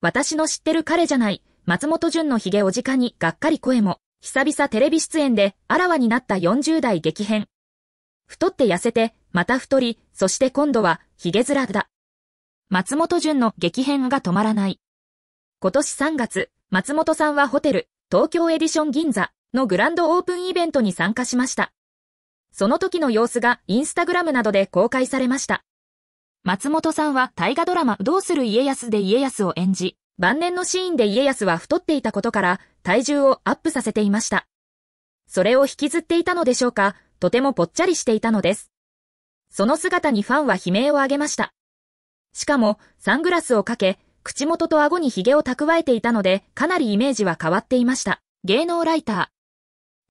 私の知ってる彼じゃない、松本潤のヒゲおじかにがっかり声も、久々テレビ出演であらわになった40代激変。太って痩せて、また太り、そして今度は、ヒゲ面だ。松本潤の激変が止まらない。今年3月、松本さんはホテル、東京エディション銀座のグランドオープンイベントに参加しました。その時の様子がインスタグラムなどで公開されました。松本さんは大河ドラマどうする家康で家康を演じ、晩年のシーンで家康は太っていたことから体重をアップさせていました。それを引きずっていたのでしょうか、とてもぽっちゃりしていたのです。その姿にファンは悲鳴を上げました。しかも、サングラスをかけ、口元と顎に髭を蓄えていたので、かなりイメージは変わっていました。芸能ライタ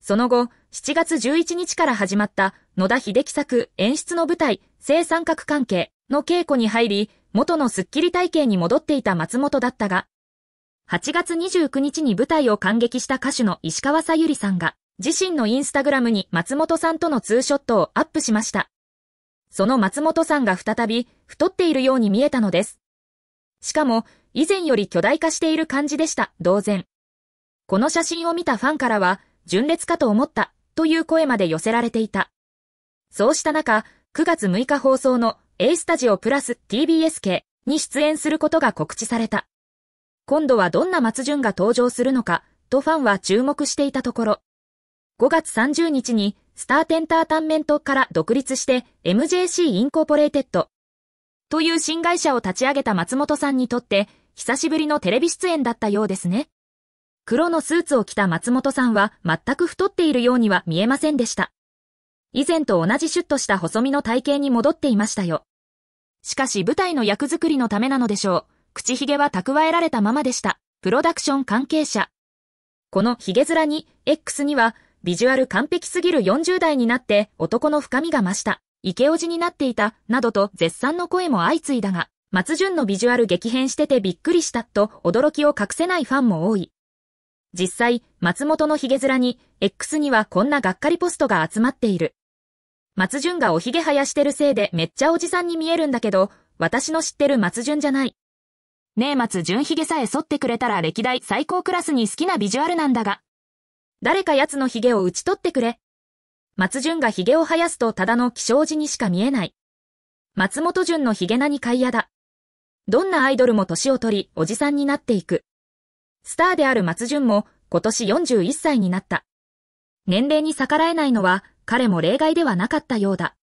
ー。その後、7月11日から始まった、野田秀樹作演出の舞台、正三角関係。の稽古に入り、元のスッキリ体型に戻っていた松本だったが、8月29日に舞台を感激した歌手の石川さゆりさんが、自身のインスタグラムに松本さんとのツーショットをアップしました。その松本さんが再び、太っているように見えたのです。しかも、以前より巨大化している感じでした、同然。この写真を見たファンからは、純烈かと思った、という声まで寄せられていた。そうした中、9月6日放送の A スタジオプラス TBS 系に出演することが告知された。今度はどんな松潤が登場するのか、とファンは注目していたところ。5月30日に、スターテンタータンメントから独立して MJC インコーポレーテッドという新会社を立ち上げた松本さんにとって久しぶりのテレビ出演だったようですね。黒のスーツを着た松本さんは全く太っているようには見えませんでした。以前と同じシュッとした細身の体型に戻っていましたよ。しかし舞台の役作りのためなのでしょう。口ひげは蓄えられたままでした。プロダクション関係者。このひげ面に、X には、ビジュアル完璧すぎる40代になって男の深みが増した。イケオジになっていた、などと絶賛の声も相次いだが、松潤のビジュアル激変しててびっくりしたと驚きを隠せないファンも多い。実際、松本のヒゲ面に、X にはこんながっかりポストが集まっている。松潤がおひげ生やしてるせいでめっちゃおじさんに見えるんだけど、私の知ってる松潤じゃない。ねえ松潤ヒゲさえ剃ってくれたら歴代最高クラスに好きなビジュアルなんだが。誰か奴のヒゲを打ち取ってくれ。松潤がヒゲを生やすとただの気象時にしか見えない。松本潤のヒゲなにか嫌だ。どんなアイドルも年を取り、おじさんになっていく。スターである松潤も今年41歳になった。年齢に逆らえないのは彼も例外ではなかったようだ。